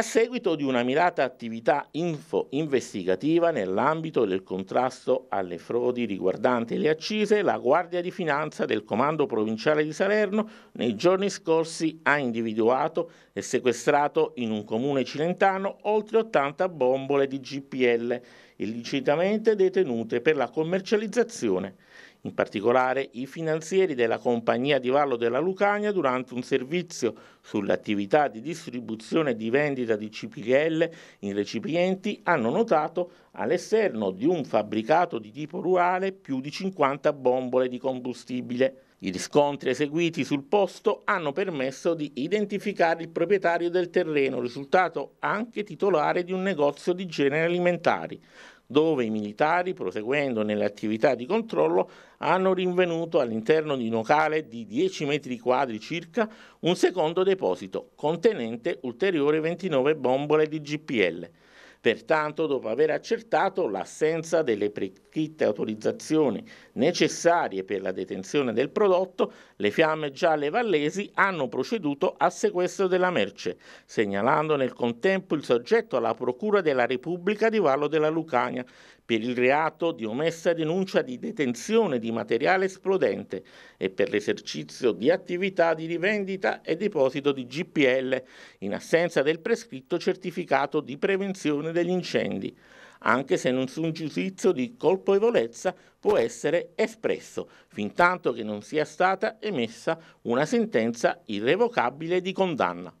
a seguito di una mirata attività info-investigativa nell'ambito del contrasto alle frodi riguardanti le accise, la Guardia di Finanza del Comando Provinciale di Salerno nei giorni scorsi ha individuato e sequestrato in un comune cilentano oltre 80 bombole di GPL illicitamente detenute per la commercializzazione in particolare i finanzieri della compagnia di Vallo della Lucania durante un servizio sull'attività di distribuzione e di vendita di CPL in recipienti hanno notato all'esterno di un fabbricato di tipo rurale più di 50 bombole di combustibile. I riscontri eseguiti sul posto hanno permesso di identificare il proprietario del terreno, risultato anche titolare di un negozio di generi alimentari dove i militari, proseguendo nelle attività di controllo, hanno rinvenuto all'interno di un locale di 10 metri quadri circa un secondo deposito contenente ulteriori 29 bombole di GPL. Pertanto, dopo aver accertato l'assenza delle prescritte autorizzazioni necessarie per la detenzione del prodotto, le fiamme gialle vallesi hanno proceduto al sequestro della merce, segnalando nel contempo il soggetto alla Procura della Repubblica di Vallo della Lucania per il reato di omessa denuncia di detenzione di materiale esplodente e per l'esercizio di attività di rivendita e deposito di GPL in assenza del prescritto certificato di prevenzione gestione degli incendi, anche se nessun giudizio di colpevolezza può essere espresso, fin tanto che non sia stata emessa una sentenza irrevocabile di condanna.